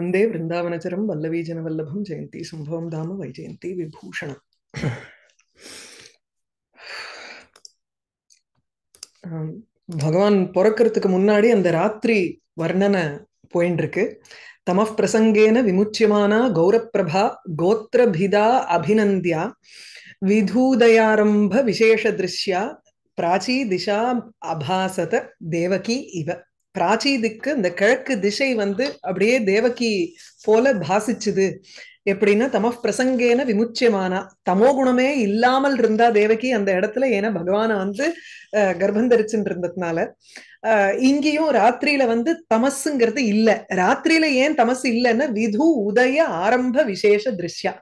வந்தே விருந்தாவனச்சரம் வல்லவீஜன வல்லபம் ஜெயந்தி சம்பவம் தாம வைஜெயந்தி விபூஷணம் பகவான் பிறக்கிறதுக்கு முன்னாடி அந்த ராத்திரி வர்ணனை போயின்றிருக்கு தம பிரசங்கேன விமுச்சியமானா கௌரப்பிரபா கோத்திரபிதா அபிநந்தியா விதூதயாரம்ப விசேஷ திருஷ்யா பிராச்சி திசா அபாசத தேவகி இவ பிராச்சீதிக்கு இந்த கிழக்கு திசை வந்து அப்படியே தேவகி போல பாசிச்சுது எப்படின்னா தம பிரசங்கேன விமுச்சியமானா தமோ குணமே இல்லாமல் இருந்தா தேவகி அந்த இடத்துல ஏன்னா பகவான வந்து கர்ப்பந்தரிச்சுன்னு இருந்ததுனால இங்கேயும் ராத்திரியில வந்து தமசுங்கிறது இல்ல ராத்திரியில ஏன் தமசு இல்லைன்னா விது உதய ஆரம்ப விசேஷ திருஷ்யா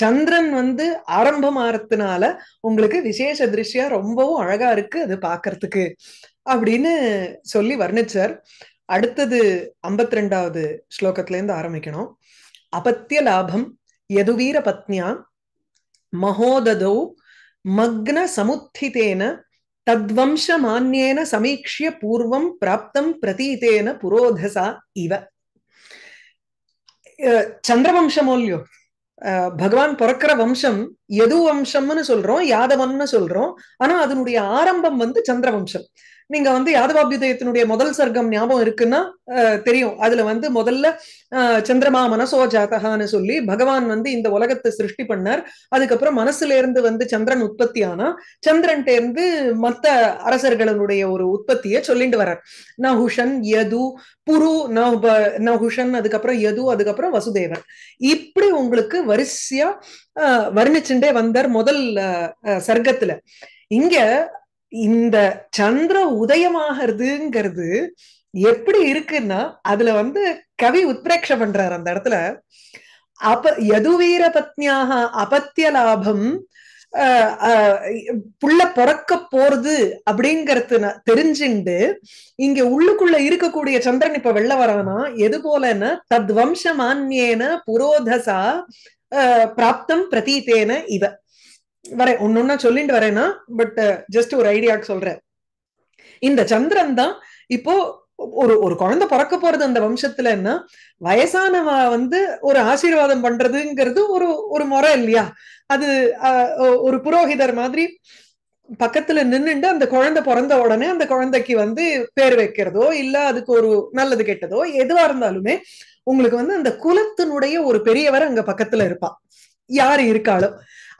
சந்திரன் வந்து ஆரம்பமாறதுனால உங்களுக்கு விசேஷ திருஷ்யா ரொம்பவும் அழகா இருக்கு அது பாக்குறதுக்கு அப்படின்னு சொல்லி வர்ணிச்சார் அடுத்தது ஐம்பத்தி ரெண்டாவது ஸ்லோகத்துல இருந்து ஆரம்பிக்கணும் அபத்திய லாபம் யதுவீர பத்னியா மகோததோ மக்ன சமுத்திதேன தத்வம்சமான்யேன சமீக்ஷிய பூர்வம் பிராப்தம் பிரதீதேன புரோதசா இவ சந்திரவம்சமோல்யோ பகவான் பிறக்கிற வம்சம் எது வம்சம்னு சொல்றோம் யாதவம்னு சொல்றோம் ஆனா அதனுடைய ஆரம்பம் வந்து சந்திரவம்சம் நீங்க வந்து யாதவாபியுதயத்தினுடைய முதல் சர்க்கம் ஞாபகம் இருக்குன்னா தெரியும் அதுல வந்து முதல்ல சந்திரமா மனசோ ஜாதகான்னு சொல்லி பகவான் வந்து இந்த உலகத்தை சிருஷ்டி பண்ணார் அதுக்கப்புறம் மனசுல இருந்து வந்து சந்திரன் உற்பத்தி ஆனா சந்திரன் இருந்து மத்த அரசர்களுடைய ஒரு உற்பத்தியை சொல்லிட்டு வர்றார் நஹுஷன் யது புரு நஹுஷன் அதுக்கப்புறம் யது அதுக்கப்புறம் வசுதேவன் இப்படி உங்களுக்கு வரிசையா வர்ணிச்சுட்டே வந்தார் முதல் சர்க்கத்துல இங்க இந்த சந்திர உதயமாகிறதுங்கிறது எப்படி இருக்குன்னா அதுல வந்து கவி உத்பிரேட்ச பண்றார் அந்த இடத்துல அப்ப யதுவீர பத்னியாக அபத்திய லாபம் புள்ள பிறக்க போறது அப்படிங்கறது தெரிஞ்சுண்டு இங்க உள்ளுக்குள்ள இருக்கக்கூடிய சந்திரன் இப்ப வெள்ள வரானா எது போலன்னா தத் வம்சமான்யேன புரோதசா பிராப்தம் பிரதீத்தேன இவ வரேன் ஒன்னொன்னா சொல்லிட்டு வரேன்னா பட் ஜஸ்ட் uh, ஒரு ஐடியாக்கு சொல்றேன் இந்த சந்திரன் தான் இப்போ ஒரு ஒரு குழந்தை பிறக்க போறது அந்த வம்சத்துல என்ன வயசானவ வந்து ஒரு ஆசீர்வாதம் பண்றதுங்கிறது ஒரு ஒரு முறை இல்லையா அது ஒரு புரோகிதர் மாதிரி பக்கத்துல நின்னுட்டு அந்த குழந்தை பிறந்த உடனே அந்த குழந்தைக்கு வந்து பேர் வைக்கிறதோ இல்ல அதுக்கு ஒரு நல்லது கெட்டதோ எதுவா இருந்தாலுமே உங்களுக்கு வந்து அந்த குலத்தினுடைய ஒரு பெரியவர் அங்க பக்கத்துல இருப்பா யாரு இருக்காளோ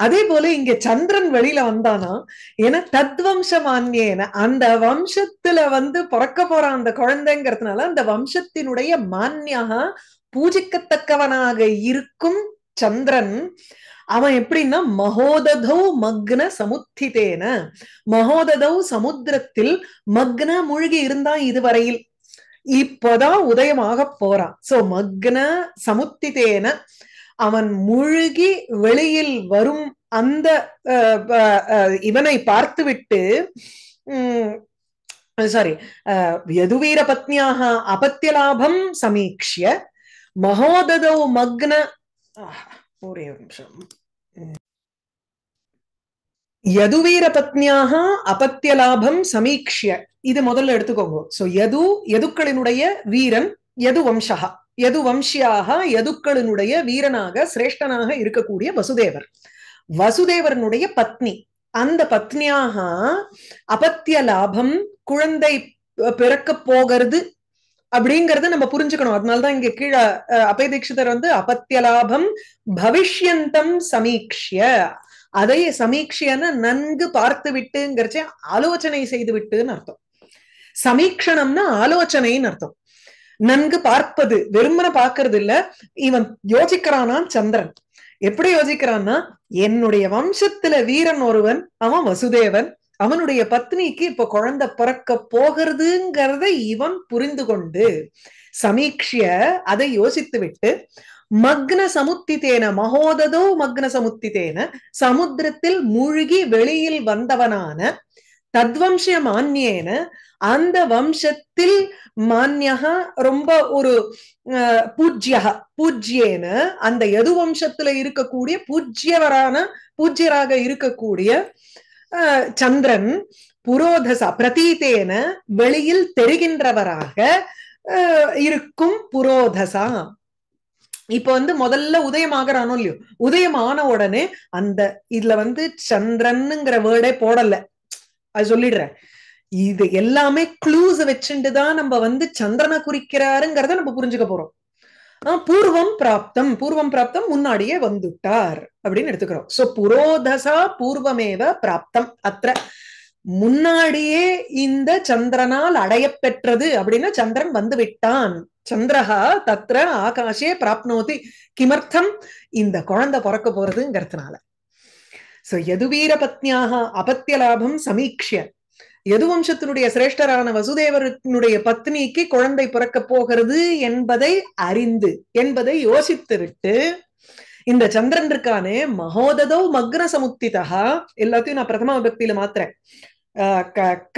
அதே போல இங்க சந்திரன் வெளியில வந்தானா ஏன்னா தத்வம்சமான்யேன அந்த வம்சத்துல வந்து பிறக்க போற அந்த குழந்தைங்கிறதுனால அந்த வம்சத்தினுடைய மான்யாக பூஜிக்கத்தக்கவனாக இருக்கும் சந்திரன் அவன் எப்படின்னா மகோததௌ மக்ன சமுத்திதேன மகோததௌ சமுத்திரத்தில் மக்ன மூழ்கி இருந்தான் இதுவரையில் இப்போதான் உதயமாக போறான் சோ மக்ன சமுத்திதேன அவன் முழுகி வெளியில் வரும் அந்த இவனை பார்த்துவிட்டு சாரி யதுவீர பத்னியாக அபத்தியலாபம் சமீக்ஷிய மகோததோ மக்ன ஒரே நிமிஷம் யதுவீர பத்னியாக அபத்தியலாபம் சமீக்ஷிய இது முதல்ல எடுத்துக்கோங்க சோ யது யதுக்களினுடைய வீரன் யது வம்சகா எது வம்சியாக எதுக்களினுடைய வீரனாக சிரேஷ்டனாக இருக்கக்கூடிய வசுதேவர் வசுதேவனுடைய பத்னி அந்த பத்னியாக அபத்திய லாபம் குழந்தை பிறக்க போகிறது அப்படிங்கறத நம்ம புரிஞ்சுக்கணும் அதனாலதான் இங்க கீழே அபய தீட்சிதர் வந்து அபத்திய லாபம் பவிஷ்யந்தம் சமீக்ஷிய அதை சமீட்சியன நன்கு பார்த்து விட்டுங்கிறச்சே ஆலோசனை செய்து விட்டுன்னு அர்த்தம் சமீக்ஷணம்னா ஆலோசனைன்னு அர்த்தம் நன்கு பார்ப்பது வெறுமன பார்க்கறது இல்ல இவன் யோசிக்கிறானா சந்திரன் எப்படி யோசிக்கிறான்னா என்னுடைய வம்சத்துல வீரன் ஒருவன் அவன் வசுதேவன் அவனுடைய பத்னிக்கு இப்ப குழந்தை பிறக்க போகிறதுங்கிறத இவன் புரிந்து கொண்டு சமீக்ஷிய அதை யோசித்து விட்டு மக்ன சமுத்தி தேன மகோததோ மக்ன சமுத்தி தேன சமுத்திரத்தில் மூழ்கி வெளியில் வந்தவனான தத்வம்ச மான்யேன அந்த வம்சத்தில் மான்யா ரொம்ப ஒரு பூஜ்யா பூஜ்யேன அந்த எது வம்சத்துல இருக்கக்கூடிய பூஜ்யவரான பூஜ்யராக இருக்கக்கூடிய சந்திரன் புரோதச பிரதீதேன வெளியில் தெரிகின்றவராக இருக்கும் புரோதசா இப்ப வந்து முதல்ல உதயமாகறானோ இல்லையோ உதயமான உடனே அந்த இதுல வந்து சந்திரன்ங்கிற வேர்டே போடல அது சொல்லிடுறேன் இது எல்லாமே க்ளூஸ் வச்சுட்டுதான் நம்ம வந்து சந்திரனை குறிக்கிறாருங்கிறத நம்ம புரிஞ்சுக்க போறோம் பூர்வம் பிராப்தம் பூர்வம் பிராப்தம் முன்னாடியே வந்துட்டார் அப்படின்னு எடுத்துக்கிறோம் சோ புரோதசா பூர்வமேவ பிராப்தம் அத்த முன்னாடியே இந்த சந்திரனால் அடைய பெற்றது அப்படின்னா சந்திரன் வந்து விட்டான் சந்திரஹா தத்ர ஆகாஷே பிராப்னோதி கிமர்த்தம் இந்த குழந்தை பிறக்க போறதுங்கிறதுனால சோ யதுவீர பத்னியாக சமீட்சிய சமீக்ஷிய யதுவம்சத்தினுடைய சிரேஷ்டரான வசுதேவரனுடைய பத்னிக்கு குழந்தை பிறக்க போகிறது என்பதை அறிந்து என்பதை யோசித்துவிட்டு இந்த சந்திரன் இருக்கானே மகோததோ மக்ன சமுத்திதா எல்லாத்தையும் நான் பிரதம விபக்தியில மாத்திரேன்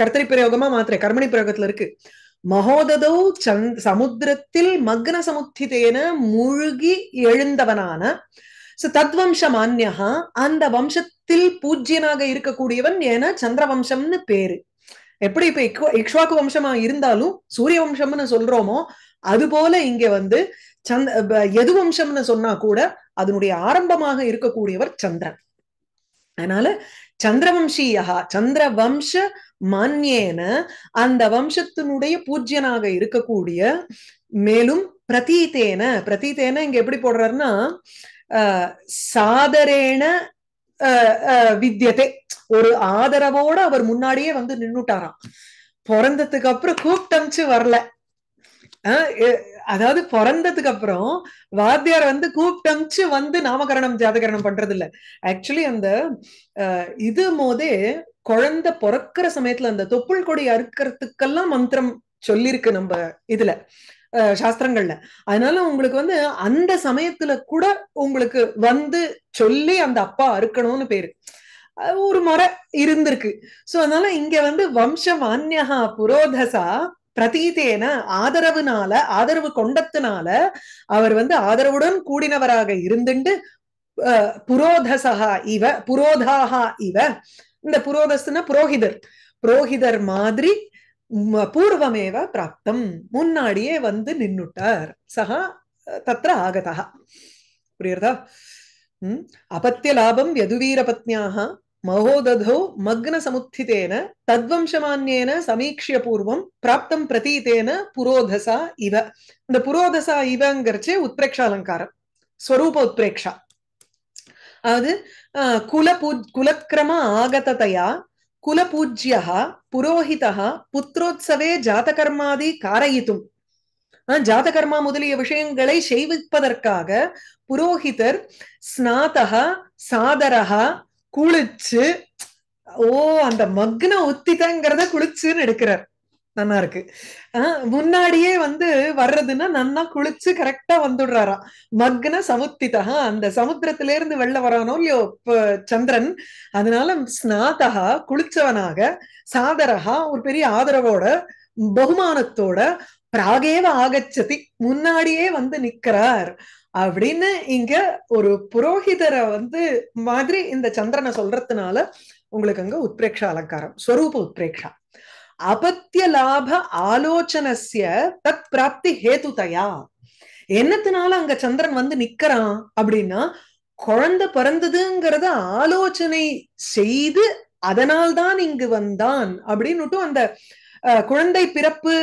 கர்த்தரி பிரயோகமா மாத்திரேன் கர்மணி பிரயோகத்துல இருக்கு மகோததோ சந்த் சமுத்திரத்தில் மக்ன சமுத்திதேன முழுகி எழுந்தவனான தத்வம்சம் மான்யஹா அந்த வம்சத்தில் பூஜ்யனாக இருக்கக்கூடியவன் ஏன்னா சந்திர வம்சம்னு பேரு எப்படி இப்ப இக்ஷ்வாக்கு வம்சமா இருந்தாலும் சூரிய வம்சம்னு சொல்றோமோ அது போல இங்க வந்து சந்த எது வம்சம்னு சொன்னா கூட அதனுடைய ஆரம்பமாக இருக்கக்கூடியவர் சந்திரன் அதனால சந்திரவம்சீயா வம்ச மான்யேன அந்த வம்சத்தினுடைய பூஜ்யனாக இருக்கக்கூடிய மேலும் பிரதீத்தேன பிரதீத்தேன இங்க எப்படி போடுறாருன்னா சாதரேன வித்தியதே ஒரு ஆதரவோட அவர் முன்னாடியே வந்து நின்னுட்டாராம் பிறந்ததுக்கு அப்புறம் கூப்பிட்டமிச்சு வரல அதாவது பிறந்ததுக்கு அப்புறம் வாத்தியார் வந்து கூப்பிட்டமிச்சு வந்து நாமகரணம் ஜாதகரணம் பண்றது இல்ல ஆக்சுவலி அந்த இது போதே குழந்தை பிறக்கிற சமயத்துல அந்த தொப்புள் கொடி அறுக்கிறதுக்கெல்லாம் மந்திரம் சொல்லிருக்கு நம்ம இதுல சாஸ்திரங்கள்ல அதனால உங்களுக்கு வந்து அந்த சமயத்துல கூட உங்களுக்கு வந்து சொல்லி அந்த அப்பா அறுக்கணும்னு பேரு ஒரு முறை இருந்திருக்கு சோ அதனால இங்க வந்து வம்சம் புரோதசா பிரதீதேன ஆதரவுனால ஆதரவு கொண்டத்தினால அவர் வந்து ஆதரவுடன் கூடினவராக இருந்துண்டு புரோதசா இவ புரோதாகா இவ இந்த புரோதஸ்னா புரோஹிதர் புரோஹிதர் மாதிரி பூர்வமேவ பிராப்தம் முன்னாடியே வந்து நின்னுட்டார் சகா தத்திர ஆகதா புரியுறதா உம் அபத்திய லாபம் யதுவீர பத்னியாக மகோததோ மக்ன சமுத்திதேன தத்வம்சமான்யேன சமீக்ஷிய பூர்வம் பிராப்தம் பிரதீதேன புரோதசா இவ இந்த புரோதசா இவங்கிறச்சே உத்பிரேக்ஷா அலங்காரம் ஸ்வரூப உத்பிரேக்ஷா அதாவது குல பூ குலக்கிரம ஆகததையா குலபூஜ்ய புரோஹித புத்திரோத்சவே ஜாதகர்மாதி காரயித்தும் ஜாதகர்மா முதலிய விஷயங்களை செய்விப்பதற்காக புரோஹிதர் ஸ்நாதக சாதரக குளிச்சு ஓ அந்த மக்ன உத்திதங்கிறத குளிச்சுன்னு எடுக்கிறார் நல்லா இருக்கு முன்னாடியே வந்து வர்றதுன்னா நன்னா குளிச்சு கரெக்டா வந்துடுறாராம் மக்ன சமுத்திதா அந்த சமுத்திரத்தில இருந்து வெளில வரானோ இல்லையோ சந்திரன் அதனால ஸ்நாதகா குளிச்சவனாக சாதரகா ஒரு பெரிய ஆதரவோட பகுமானத்தோட பிராகேவ ஆகச்சதி முன்னாடியே வந்து நிக்கிறார் அப்படின்னு இங்க ஒரு புரோகிதரை வந்து மாதிரி இந்த சந்திரனை சொல்றதுனால உங்களுக்கு அங்க உத்ரேக்ஷா அலங்காரம் ஸ்வரூப உத்ரேக்ஷா அபத்திய லாப ஆலோசனசிய தத் பிராப்தி ஹேதுதயா என்னத்தினால அங்க சந்திரன் வந்து நிக்கிறான் அப்படின்னா குழந்தை பிறந்ததுங்கிறத ஆலோசனை செய்து அதனால்தான் இங்கு வந்தான் அப்படின்னுட்டும் அந்த குழந்தை பிறப்பு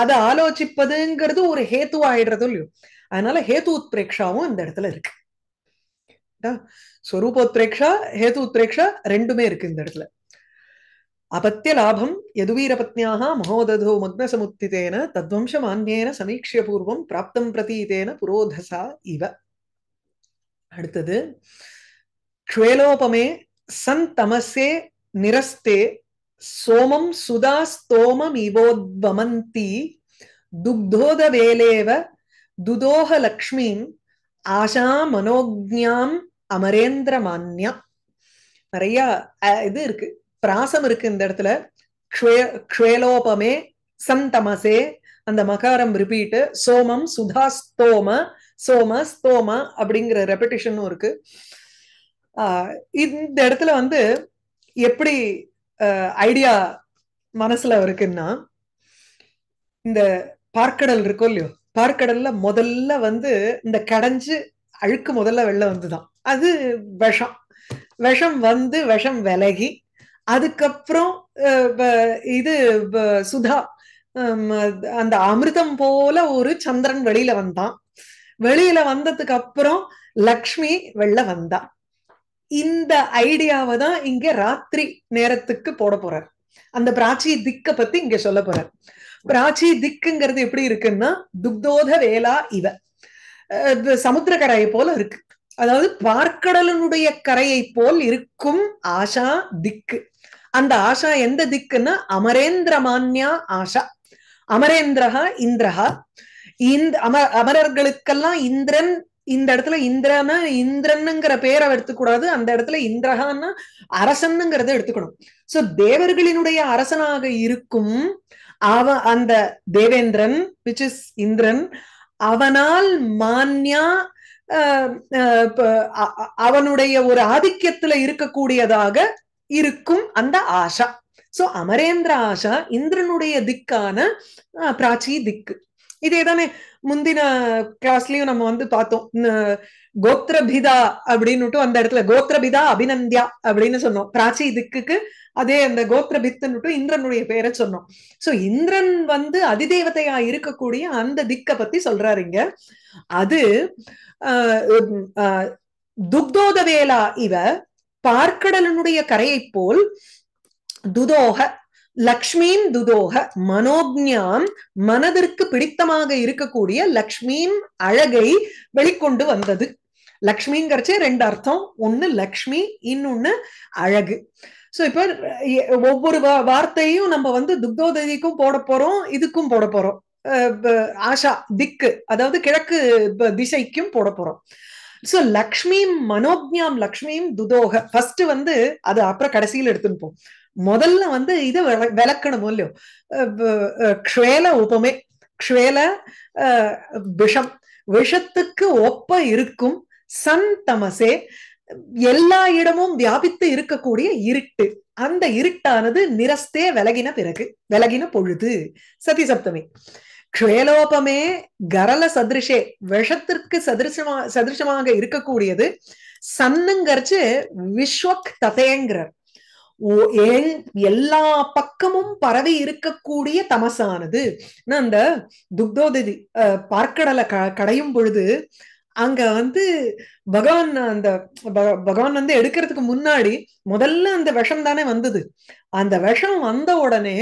அதை ஆலோசிப்பதுங்கிறது ஒரு ஹேத்து ஆயிடுறதும் இல்லையோ அதனால ஹேத்து உத்பிரேக்ஷாவும் இந்த இடத்துல இருக்கு ஸ்வரூபோத்ரேக்ஷா ஹேத்து உத்ரேக்ஷா ரெண்டுமே இருக்கு இந்த இடத்துல அபத்திய லாபம் अपत्यलाभं மகோததோ மக்னசமுத்திதேன मग्नसमुत्थितेन तद्वंशमान्येन சமீட்சிய பூர்வம் பிராப்தம் பிரதீதேன புரோதசா இவ அடுத்தது க்ஷேலோபமே சன் தமசே நிரஸ்தே சோமம் சுதா ஸ்தோமம் இவோத்வமந்தி துக்தோத வேலேவ துதோக லக்ஷ்மீம் ஆஷா மனோஜாம் அமரேந்திரமான்யா நிறைய இது இருக்கு பிராசம் இருக்கு இந்த இடத்துல க்ஷேலோபமே சந்தமசே அந்த மகாரம் ரிப்பீட்டு சோமம் சுதா ஸ்தோம சோம ஸ்தோம அப்படிங்கிற ரெப்படிஷனும் இருக்கு இந்த இடத்துல வந்து எப்படி ஐடியா மனசுல இருக்குன்னா இந்த பார்க்கடல் இருக்கும் இல்லையோ பார்க்கடல்ல முதல்ல வந்து இந்த கடைஞ்சு அழுக்கு முதல்ல வெளில வந்துதான் அது விஷம் விஷம் வந்து விஷம் விலகி அதுக்கப்புறம் இது சுதா அந்த அமிர்தம் போல ஒரு சந்திரன் வெளியில வந்தான் வெளியில வந்ததுக்கு அப்புறம் லக்ஷ்மி வெளில வந்தா இந்த ஐடியாவை தான் இங்க ராத்திரி நேரத்துக்கு போட போறார் அந்த பிராச்சி திக்க பத்தி இங்க சொல்ல போறார் பிராச்சி திக்குங்கிறது எப்படி இருக்குன்னா துக்தோத வேலா இவ சமுத்திர கரையை போல இருக்கு அதாவது பார்க்கடலனுடைய கரையை போல் இருக்கும் ஆஷா திக்கு அந்த ஆஷா எந்த திக்குன்னா மான்யா ஆஷா அமரேந்திரஹா இந்திரஹா இந்த அம அமரர்களுக்கெல்லாம் இந்திரன் இந்த இடத்துல இந்திரன இந்திரனுங்கிற பேரை எடுத்துக்கூடாது அந்த இடத்துல இந்திரஹான்னா அரசன்னுங்கிறத எடுத்துக்கணும் சோ தேவர்களினுடைய அரசனாக இருக்கும் அவ அந்த தேவேந்திரன் விச் இஸ் இந்திரன் அவனால் மான்யா அவனுடைய ஒரு ஆதிக்கத்துல இருக்கக்கூடியதாக இருக்கும் அந்த ஆஷா சோ அமரேந்திர ஆஷா இந்திரனுடைய திக்கான பிராச்சி திக்கு இதே தானே முந்தின கிளாஸ்லயும் நம்ம வந்து பார்த்தோம் கோத்ரபிதா அப்படின்னுட்டு அந்த இடத்துல கோத்ரபிதா அபிநந்தியா அப்படின்னு சொன்னோம் பிராச்சி திக்குக்கு அதே அந்த கோத்ரபித்துன்னுட்டு இந்திரனுடைய பேரை சொன்னோம் சோ இந்திரன் வந்து அதிதேவதையா இருக்கக்கூடிய அந்த திக்கை பத்தி சொல்றாருங்க அது ஆஹ் துக்தோதவேலா இவ பார்க்கடலனுடைய கரையைப் போல் துதோக லக்ஷ்மீம் துதோக மனோக்ஞாம் மனதிற்கு பிடித்தமாக இருக்கக்கூடிய லக்ஷ்மீம் அழகை வெளிக்கொண்டு வந்தது லக்ஷ்மிங்கிறச்சே ரெண்டு அர்த்தம் ஒன்னு லக்ஷ்மி இன்னொன்னு அழகு சோ இப்போ ஒவ்வொரு வார்த்தையும் நம்ம வந்து துக்தோதவிக்கும் போட போறோம் இதுக்கும் போட போறோம் ஆஷா திக்கு அதாவது கிழக்கு திசைக்கும் போட போறோம் சோ லக்ஷ்மியும் மனோஜாம் லக்ஷ்மியும் துதோக ஃபர்ஸ்ட் வந்து அது அப்புறம் கடைசியில் எடுத்துன்னு போம் முதல்ல வந்து இதை விளக்கணும் இல்லையோ க்ஷேல உபமே க்ஷேல விஷம் விஷத்துக்கு ஒப்ப இருக்கும் சன் தமசே எல்லா இடமும் வியாபித்து இருக்கக்கூடிய இருட்டு அந்த இருட்டானது நிரஸ்தே விலகின பிறகு விலகின பொழுது சதி சப்தமி கேலோபமே கரல சதிருஷே விஷத்திற்கு சதிருஷமா சதிருஷமாக இருக்கக்கூடியது சன்னுங்கரிச்சு விஸ்வக் ததேங்கிறார் எல்லா பக்கமும் பரவி இருக்கக்கூடிய தமசானது அந்த துக்தோதி பார்க்கடலை க கடையும் பொழுது அங்க வந்து பகவான் அந்த பகவான் வந்து எடுக்கிறதுக்கு முன்னாடி முதல்ல அந்த விஷம் தானே வந்தது அந்த விஷம் வந்த உடனே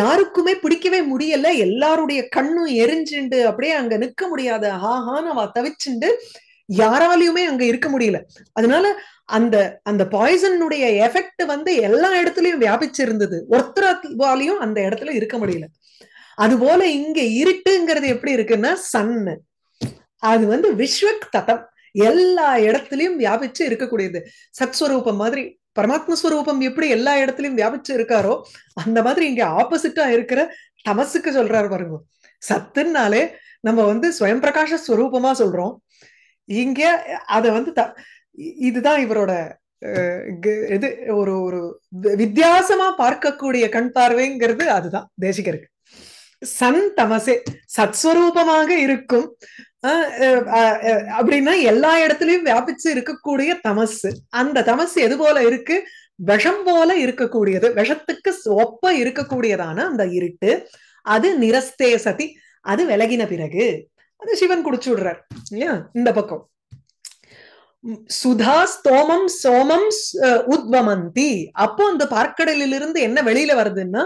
யாருக்குமே பிடிக்கவே முடியல எல்லாருடைய கண்ணும் எரிஞ்சுண்டு அப்படியே அங்க நிக்க முடியாத ஹாஹான்னு அவ தவிச்சுண்டு யாராலையுமே அங்க இருக்க முடியல அதனால அந்த அந்த பாய்சனுடைய எஃபெக்ட் வந்து எல்லா இடத்துலயும் வியாபிச்சிருந்தது ஒருத்தராலையும் அந்த இடத்துல இருக்க முடியல அது போல இங்க இருட்டுங்கிறது எப்படி இருக்குன்னா சன்னு அது வந்து விஸ்வக் தத்தம் எல்லா இடத்துலயும் வியாபிச்சு இருக்கக்கூடியது சத்ஸ்வரூபம் மாதிரி பரமாத்ம ஸ்வரூபம் எப்படி எல்லா இடத்துலயும் வியாபிச்சு இருக்காரோ அந்த மாதிரி இங்க ஆப்போசிட்டா இருக்கிற தமசுக்கு சொல்றாரு பாருங்க சத்துனாலே நம்ம வந்து ஸ்வயம் பிரகாஷ ஸ்வரூபமா சொல்றோம் இங்க அத வந்து த இதுதான் இவரோட இது ஒரு ஒரு வித்தியாசமா பார்க்கக்கூடிய கண் பார்வைங்கிறது அதுதான் தேசிகருக்கு சன் தமசே சத்ஸ்வரூபமாக இருக்கும் அப்படின்னா எல்லா இடத்துலயும் வியாபிச்சு இருக்கக்கூடிய தமசு அந்த தமசு எது போல இருக்கு விஷம் போல இருக்கக்கூடியது விஷத்துக்கு ஒப்ப இருக்கக்கூடியதான அந்த இருட்டு அது நிரஸ்தே சதி அது விலகின பிறகு அது சிவன் குடிச்சு விடுறார் இல்லையா இந்த பக்கம் சுதா ஸ்தோமம் சோமம் உத்வமந்தி அப்போ அந்த பார்க்கடலிலிருந்து என்ன வெளியில வருதுன்னா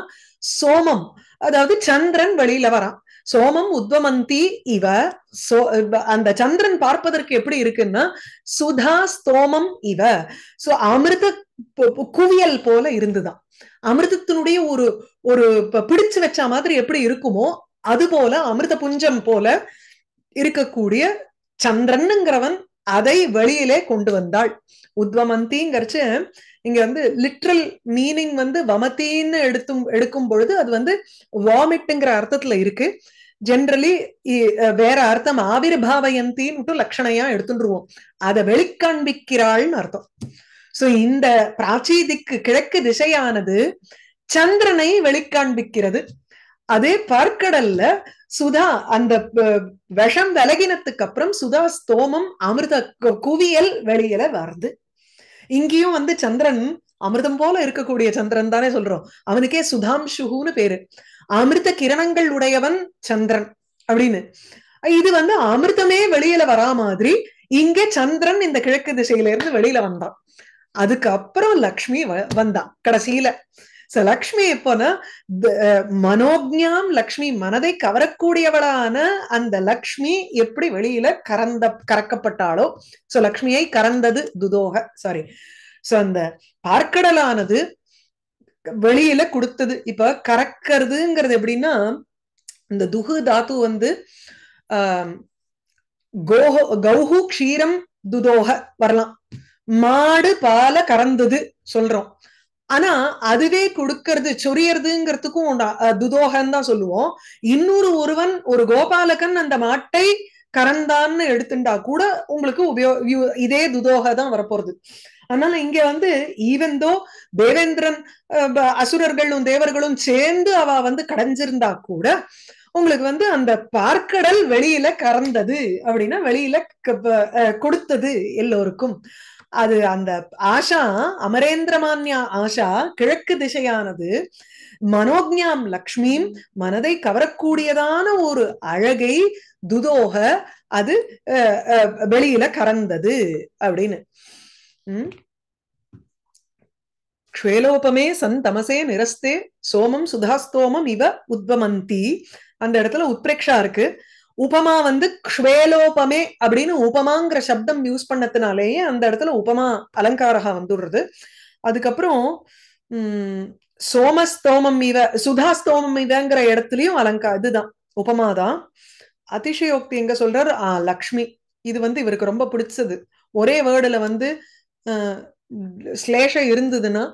சோமம் அதாவது சந்திரன் வெளியில வரான் சோமம் உத்வமந்தி இவ சோ அந்த சந்திரன் பார்ப்பதற்கு எப்படி இருக்குன்னா சுதா ஸ்தோமம் இவ சோ அமிர்த குவியல் போல இருந்துதான் அமிர்தத்தினுடைய ஒரு ஒரு பிடிச்சு வச்ச மாதிரி எப்படி இருக்குமோ அது போல அமிர்த புஞ்சம் போல இருக்கக்கூடிய சந்திரனுங்கிறவன் அதை வெளியிலே கொண்டு வந்தாள் உத்வமந்திங்கிறச்சு இங்க வந்து லிட்ரல் மீனிங் வந்து வமத்தின்னு எடுத்தும் எடுக்கும் பொழுது அது வந்து வாமிட்டுங்கிற அர்த்தத்துல இருக்கு ஜென்ரலி வேற அர்த்தம் ஆவிர்பாவயந்தின்னு லட்சணையா எடுத்துருவோம் அதை வெளிக்காண்பிக்கிறாள்னு அர்த்தம் சோ இந்த பிராச்சீதிக்கு கிழக்கு திசையானது சந்திரனை வெளிக்காண்பிக்கிறது அதே பார்க்கடல்ல சுதா அந்த விஷம் விலகினத்துக்கு அப்புறம் சுதா ஸ்தோமம் அமிர்த குவியல் வெளியில வருது இங்கேயும் வந்து சந்திரன் அமிர்தம் போல இருக்கக்கூடிய சந்திரன் தானே சொல்றோம் அவனுக்கே சுதாம்சுகுன்னு பேரு அமிர்த கிரணங்கள் உடையவன் சந்திரன் அப்படின்னு இது வந்து அமிர்தமே வெளியில வரா மாதிரி இங்கே சந்திரன் இந்த கிழக்கு திசையில இருந்து வெளியில வந்தான் அதுக்கு அப்புறம் லக்ஷ்மி வந்தான் கடைசியில சோ லக்ஷ்மி எப்போனா மனோஜாம் லக்ஷ்மி மனதை கவரக்கூடியவளான அந்த லக்ஷ்மி எப்படி வெளியில கறந்த கறக்கப்பட்டாளோ சோ லக்ஷ்மியை கறந்தது துதோக சாரி சோ அந்த பார்க்கடலானது வெளியில கொடுத்தது இப்ப கறக்கிறதுங்கிறது எப்படின்னா இந்த துகு தாத்து வந்து ஆஹ் கோஹோ கௌஹு க்ஷீரம் துதோக வரலாம் மாடு பால கறந்தது சொல்றோம் ஆனா அதுவே கொடுக்கறது சொரியறதுங்கிறதுக்கும் துதோகன் தான் சொல்லுவோம் இன்னொரு ஒருவன் ஒரு கோபாலகன் அந்த மாட்டை கரந்தான்னு எடுத்துட்டா கூட உங்களுக்கு உபயோ இதே துதோக தான் வரப்போறது அதனால இங்க வந்து ஈவெந்தோ தேவேந்திரன் அசுரர்களும் தேவர்களும் சேர்ந்து அவ வந்து கடைஞ்சிருந்தா கூட உங்களுக்கு வந்து அந்த பார்க்கடல் வெளியில கறந்தது அப்படின்னா வெளியில கொடுத்தது எல்லோருக்கும் அது அந்த ஆஷா அமரேந்திரமான்யா ஆஷா கிழக்கு திசையானது மனோஜாம் லக்ஷ்மியும் மனதை கவரக்கூடியதான ஒரு அழகை துதோக அது வெளியில கறந்தது அப்படின்னு உம் க்ஷேலோபமே சன் தமசே நிரஸ்தே சோமம் சுதாஸ்தோமம் இவ உத்வமந்தி அந்த இடத்துல உத்பிரேக்ஷா இருக்கு உபமா வந்து க்ஷ்வேலோபமே அப்படின்னு உபமாங்கிற சப்தம் யூஸ் பண்ணதுனாலேயே அந்த இடத்துல உபமா அலங்காரகா வந்துடுறது அதுக்கப்புறம் உம் சோமஸ்தோமம் இவ சுதாஸ்தோமம் இவங்கிற இடத்துலயும் அலங்கா இதுதான் உபமாதான் அதிசயோக்தி எங்க சொல்றாரு ஆஹ் லக்ஷ்மி இது வந்து இவருக்கு ரொம்ப பிடிச்சது ஒரே வேர்டுல வந்து ஸ்லேஷம் இருந்ததுன்னா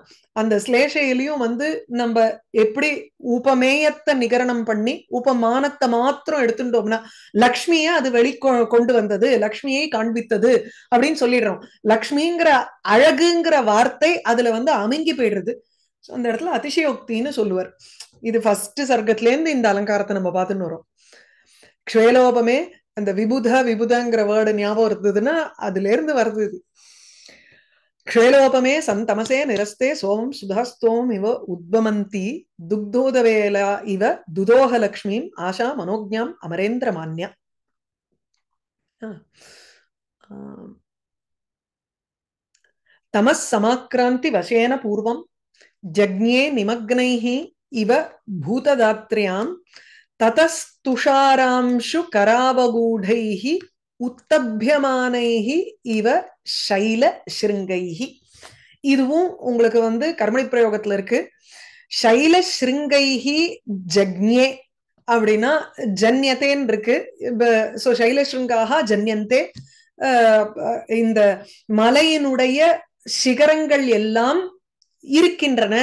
அந்த ஸ்லேஷையிலையும் வந்து நம்ம எப்படி உபமேயத்தை நிகரணம் பண்ணி உபமானத்தை மாத்திரம் எடுத்துட்டோம்னா லக்ஷ்மியை அது வெளி கொண்டு வந்தது லக்ஷ்மியை காண்பித்தது அப்படின்னு சொல்லிடுறோம் லக்ஷ்மிங்கிற அழகுங்கிற வார்த்தை அதுல வந்து அமைங்கி போயிடுறது அந்த இடத்துல அதிசயோக்தின்னு சொல்லுவார் இது ஃபர்ஸ்ட் இருந்து இந்த அலங்காரத்தை நம்ம பார்த்துன்னு வரோம் க்ஷேலோபமே அந்த விபுத விபுதங்கிற வேர்டு ஞாபகம் இருந்ததுன்னா அதுல இருந்து வருது క్షేళోపమే సంతమసే నిరస్తే సోమం సుధాస్తోం ఇవ ఉద్వమంతి దుగ్ధోదవేల ఇవ దుదోహ లక్ష్మీం ఆశా మనోజ్ఞాం అమరేంద్రమాన్య తమస్ సమాక్రాంతి వశేన పూర్వం జజ్ఞే నిమగ్నైః ఇవ భూతదాత్ర్యాం తతస్తుషారాంశు కరావగూఢైః உத்தபியமானைகி இவ சைல ஸ்ருங்கைகி இதுவும் உங்களுக்கு வந்து கர்மணி பிரயோகத்துல இருக்கு சைல ஸ்ருங்கைகி ஜக்ஞே அப்படின்னா ஜன்யத்தேன்னு இருக்கு சைல சைலஸ்ருங்காக ஜன்யந்தே இந்த மலையினுடைய சிகரங்கள் எல்லாம் இருக்கின்றன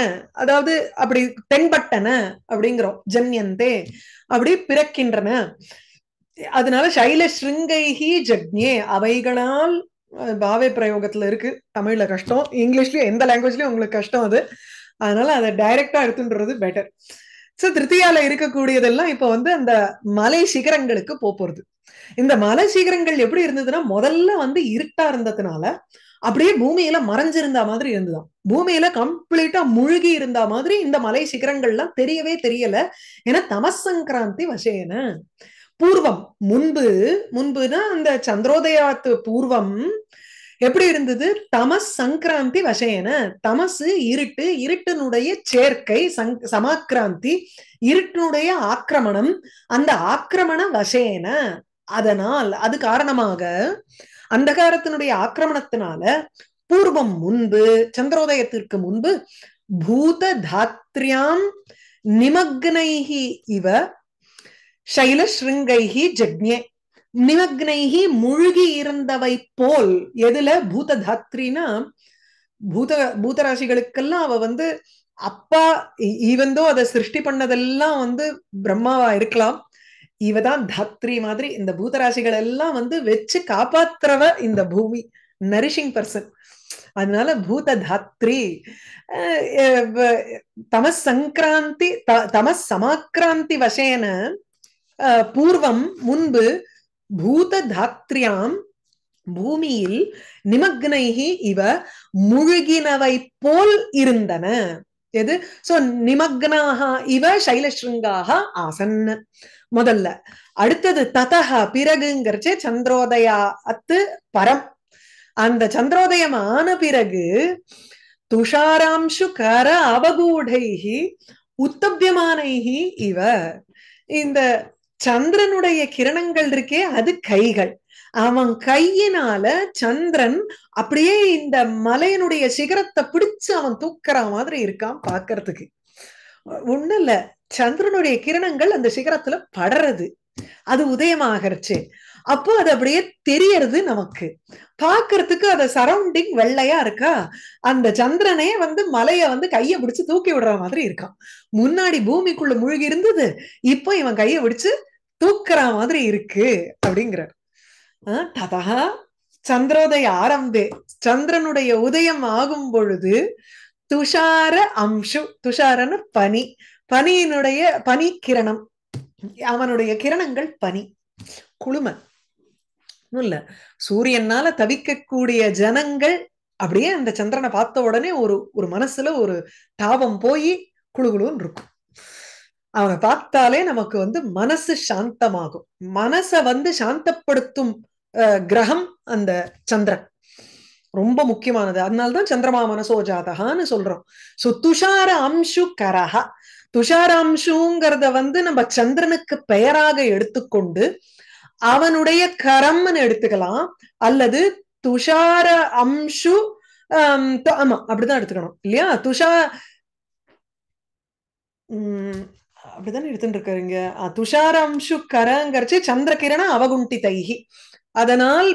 அதாவது அப்படி தென்பட்டன அப்படிங்கிறோம் ஜன்யந்தே அப்படி பிறக்கின்றன அதனால சைல ஸ்ருங்கைஹி ஜக்ஞே அவைகளால் பாவை பிரயோகத்துல இருக்கு தமிழ்ல கஷ்டம் இங்கிலீஷ்லயும் எந்த லாங்குவேஜ்லயும் உங்களுக்கு கஷ்டம் அது அதனால அதை டைரக்டா எடுத்துன்றது பெட்டர் சோ திருத்தியால இருக்கக்கூடியதெல்லாம் இப்ப வந்து அந்த மலை சிகரங்களுக்கு போறது இந்த மலை சிகரங்கள் எப்படி இருந்ததுன்னா முதல்ல வந்து இருட்டா இருந்ததுனால அப்படியே பூமியில மறைஞ்சிருந்த மாதிரி இருந்துதான் பூமியில கம்ப்ளீட்டா முழுகி இருந்த மாதிரி இந்த மலை சிகரங்கள்லாம் தெரியவே தெரியல ஏன்னா தமசங்கராந்தி வசேன பூர்வம் முன்பு முன்புனா அந்த சந்திரோதயாத்து பூர்வம் எப்படி இருந்தது தமஸ் சங்கிராந்தி வசேன தமசு இருட்டு இருட்டினுடைய சேர்க்கை சமாக்கிராந்தி இருட்டினுடைய ஆக்கிரமணம் அந்த ஆக்கிரமண வசேன அதனால் அது காரணமாக அந்தகாரத்தினுடைய ஆக்கிரமணத்தினால பூர்வம் முன்பு சந்திரோதயத்திற்கு முன்பு பூத தாத்ரியாம் நிமக்னைகி இவ சைலஸ்ருங்கைகி ஜக்ஞே நிமக்னைஹி முழுகி இருந்தவை போல் எதுல தாத்ரினா பூத பூதராசிகளுக்கெல்லாம் அவ வந்து அப்பா ஈவந்தோ அதை சிருஷ்டி பண்ணதெல்லாம் வந்து பிரம்மாவா இருக்கலாம் இவதான் தாத்ரி மாதிரி இந்த பூதராசிகள் எல்லாம் வந்து வச்சு காப்பாத்துறவ இந்த பூமி நரிஷிங் பர்சன் அதனால பூத தாத்ரி தமஸ் சங்கிராந்தி தமஸ் சமாக்கிராந்தி வசேன பூர்வம் முன்பு பூத தாத்ரியாம் பூமியில் நிமக்னைகி இவ முழுகினவை போல் இருந்தன எது சோ நிமக்னாக இவ சைலஸ்ருங்காக ஆசன் முதல்ல அடுத்தது ததக பிறகுங்கிறச்சு சந்திரோதயா அத்து பரம் அந்த சந்திரோதயம் ஆன பிறகு துஷாராம்சு கர அவகூடைகி உத்தபியமானைகி இவ இந்த சந்திரனுடைய கிரணங்கள் இருக்கே அது கைகள் அவன் கையினால சந்திரன் அப்படியே இந்த மலையனுடைய சிகரத்தை பிடிச்சு அவன் தூக்குற மாதிரி இருக்கான் பாக்குறதுக்கு ஒண்ணு இல்ல சந்திரனுடைய கிரணங்கள் அந்த சிகரத்துல படுறது அது உதயமாகறச்சு அப்போ அது அப்படியே தெரியறது நமக்கு பாக்குறதுக்கு அத சரௌண்டிங் வெள்ளையா இருக்கா அந்த சந்திரனே வந்து மலைய வந்து கைய பிடிச்சு தூக்கி விடுற மாதிரி இருக்கான் முன்னாடி பூமிக்குள்ள முழுகி இருந்தது இப்போ இவன் கைய பிடிச்சு தூக்குற மாதிரி இருக்கு அப்படிங்கிறார் ததா சந்திரோதய ஆரம்பே சந்திரனுடைய உதயம் ஆகும் பொழுது துஷார அம்சு துஷாரன்னு பனி பனியினுடைய பனி கிரணம் அவனுடைய கிரணங்கள் பனி குழுமை இல்ல சூரியனால தவிக்கக்கூடிய ஜனங்கள் அப்படியே அந்த சந்திரனை பார்த்த உடனே ஒரு ஒரு மனசுல ஒரு தாபம் போய் குழுன்னு இருக்கும் அவனை பார்த்தாலே நமக்கு வந்து மனசு சாந்தமாகும் மனசை வந்து சாந்தப்படுத்தும் கிரகம் அந்த சந்திரன் ரொம்ப முக்கியமானது அதனால்தான் சந்திரமா மனசோ ஜாதகான்னு சொல்றோம் சோ துஷார அம்சு கரஹா துஷார அம்சுங்கிறத வந்து நம்ம சந்திரனுக்கு பெயராக எடுத்துக்கொண்டு அவனுடைய கரம்னு எடுத்துக்கலாம் அல்லது துஷார அம்சு ஆமா அப்படிதான் எடுத்துக்கணும் இல்லையா துஷா உம் அப்படிதான் எடுத்துட்டு இருக்காருங்க அம்சு கரங்கரிச்சு சந்திரகிரண தைகி அதனால்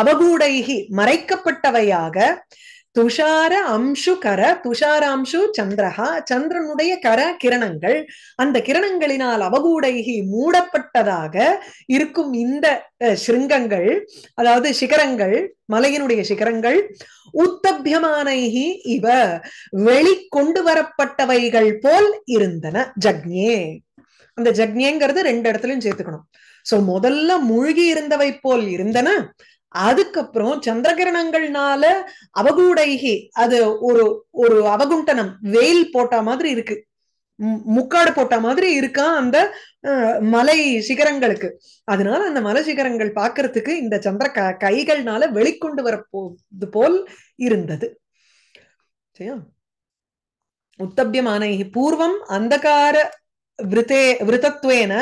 அவகூடைகி மறைக்கப்பட்டவையாக துஷார அம்சு கர அம்சு சந்திரஹா சந்திரனுடைய கர கிரணங்கள் அந்த கிரணங்களினால் அவகூடகி மூடப்பட்டதாக இருக்கும் இந்த சிருங்கங்கள் அதாவது சிகரங்கள் மலையினுடைய சிகரங்கள் உத்தபியமானைகி இவ வெளி கொண்டு வரப்பட்டவைகள் போல் இருந்தன ஜக்ஞே அந்த ஜக்ஞேங்கிறது ரெண்டு இடத்துலயும் சேர்த்துக்கணும் சோ முதல்ல மூழ்கி இருந்தவை போல் இருந்தன அதுக்கப்புறம் சந்திரகிரணங்கள்னால அவகுடைகி அது ஒரு ஒரு அவகுண்டனம் வெயில் போட்ட மாதிரி இருக்கு முக்காடு போட்ட மாதிரி இருக்கான் அந்த மலை சிகரங்களுக்கு அதனால அந்த மலை சிகரங்கள் பாக்குறதுக்கு இந்த சந்திர க கைகள்னால வெளிக்கொண்டு போது போல் இருந்தது சரியா உத்தபியமான பூர்வம் அந்தகார விருத்தே விருத்தத்வேன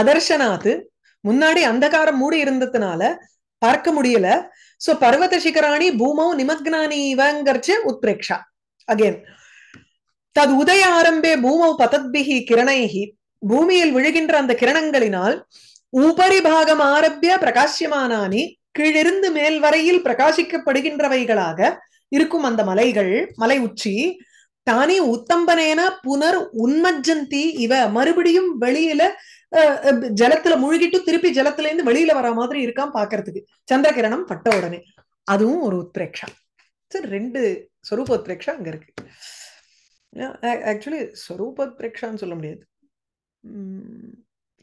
அதர்ஷனாது முன்னாடி அந்தகாரம் மூடி இருந்ததுனால பார்க்க முடியல சோ பர்வத சிகராணி பூமௌ நிமக்னானி இவங்கர்ச்சு உத்பிரேக்ஷா அகேன் தது உதய ஆரம்பே பூமௌ பதத்பிஹி கிரணைஹி பூமியில் விழுகின்ற அந்த கிரணங்களினால் உபரி பாகம் ஆரம்பிய பிரகாசியமானானி கீழிருந்து மேல் வரையில் பிரகாசிக்கப்படுகின்றவைகளாக இருக்கும் அந்த மலைகள் மலை உச்சி தானே உத்தம்பனேன புனர் உன்மஜந்தி இவ மறுபடியும் வெளியில ஜலத்துல முழுகிட்டு திருப்பி ஜலத்துல இருந்து வெளியில வர மாதிரி இருக்கான் பாக்குறதுக்கு சந்திரகிரணம் பட்ட உடனே அதுவும் ஒரு உத்ரேக்ஷா சரி ரெண்டு ஸ்வரூபோத்ரேக்ஷா அங்க இருக்கு ஆக்சுவலி சொரூபோத்ரேக்ஷான்னு சொல்ல முடியாது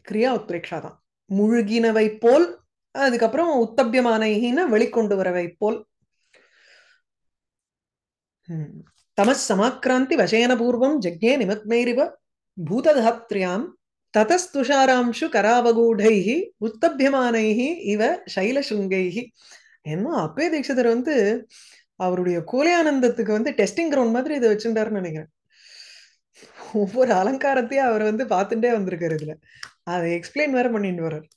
கிரியா உத்ரேக்ஷா தான் முழுகினவை போல் அதுக்கப்புறம் உத்தபியமான வெளிக்கொண்டு வரவை போல் தமஸ் சமாக்கிராந்தி வசேன பூர்வம் ஜக்ஞே நிமத்மைரிவ ததஸ்துஷாராம்ஷு கராவகூடைஹி உத்தபியமானைகி இவ சைலசுங்கைகி என்ன அப்பே தீட்சிதர் வந்து அவருடைய கோலியானந்தத்துக்கு வந்து டெஸ்டிங் கிரவுண்ட் மாதிரி இதை வச்சுட்டாருன்னு நினைக்கிறேன் ஒவ்வொரு அலங்காரத்தையும் அவர் வந்து பார்த்துட்டே வந்திருக்காரு இதுல அதை எக்ஸ்பிளைன் வேற பண்ணிட்டு வர்றார்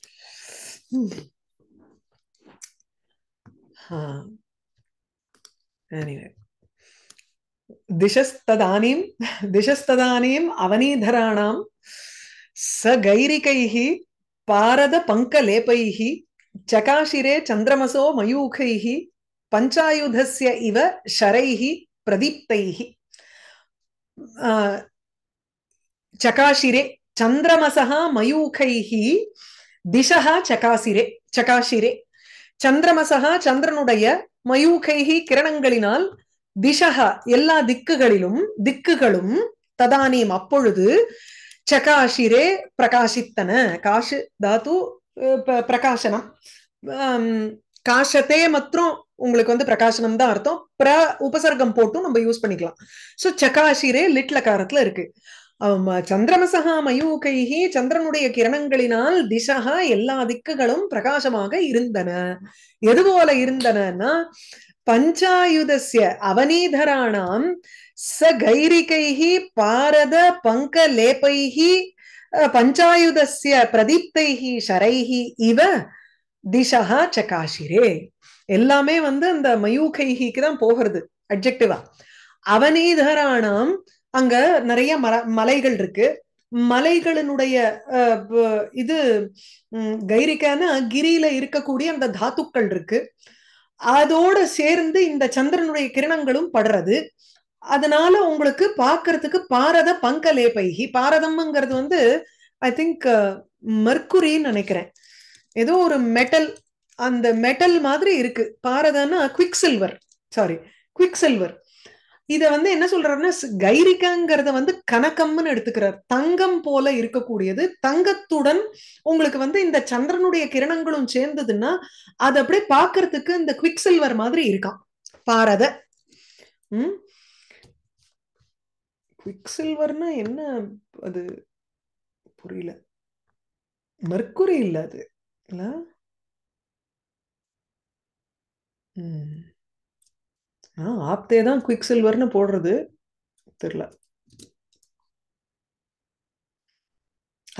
திசஸ்ததானீம் திசஸ்ததானீம் அவனீதராணாம் பாரத पारदपङ्कलेपैः சகாஷிரே சந்திரமசோ मयूखैः பஞ்சாயுதஸ்ய இவ ஷரைஹி பிரதீப்தைஹி சகாஷிரே சந்திரமசா மயூகைஹி திசா சகாசிரே சகாஷிரே சந்திரமசா சந்திரனுடைய மயூகைஹி கிரணங்களினால் திசா எல்லா திக்குகளிலும் திக்குகளும் ததானியம் அப்பொழுது சகாஷிரே பிரகாஷித்தன காஷு தாத்து பிரகாசனம் காஷத்தே மற்றும் உங்களுக்கு வந்து பிரகாசனம் தான் அர்த்தம் பிர உபசர்க்கம் போட்டும் நம்ம யூஸ் பண்ணிக்கலாம் ஸோ சகாஷிரே லிட்ல காரத்துல இருக்கு சந்திரமசகா மயூகைகி சந்திரனுடைய கிரணங்களினால் திசகா எல்லா திக்குகளும் பிரகாசமாக இருந்தன எது போல இருந்தனன்னா பஞ்சாயுதசிய அவனீதராணாம் ச கைரிகை பாரத பங்கலேபைஹி பஞ்சாயுதசிய பிரதீப்தை ஷரைஹி இவ திசா சகாஷிரே எல்லாமே வந்து அந்த மயூகைஹிக்கு தான் போகிறது அப்ஜெக்டிவா அவனீதரானாம் அங்க நிறைய மர மலைகள் இருக்கு மலைகளினுடைய இது கைரிக்கான கிரியில இருக்கக்கூடிய அந்த தாத்துக்கள் இருக்கு அதோட சேர்ந்து இந்த சந்திரனுடைய கிரணங்களும் படுறது அதனால உங்களுக்கு பாக்குறதுக்கு பாரத பங்கலேபைகி பாரதம்ங்கிறது வந்து ஐ திங்க் uh, மர்க்குரின்னு நினைக்கிறேன் ஏதோ ஒரு மெட்டல் அந்த மெட்டல் மாதிரி இருக்கு பாரதன்னா quicksilver sorry quicksilver இத வந்து என்ன சொல்றாருன்னா கைரிக்கங்கிறத வந்து கணக்கம்னு எடுத்துக்கிறார் தங்கம் போல இருக்கக்கூடியது தங்கத்துடன் உங்களுக்கு வந்து இந்த சந்திரனுடைய கிரணங்களும் சேர்ந்ததுன்னா அது அப்படியே பாக்குறதுக்கு இந்த குவிக் சில்வர் மாதிரி இருக்கான் பாரத உம் குவிக் சில்வர்னா என்ன அது புரியல மர்க்குரி இல்ல அது ஆப்தே தான் குவிக் சில்வர்னு போடுறது தெரியல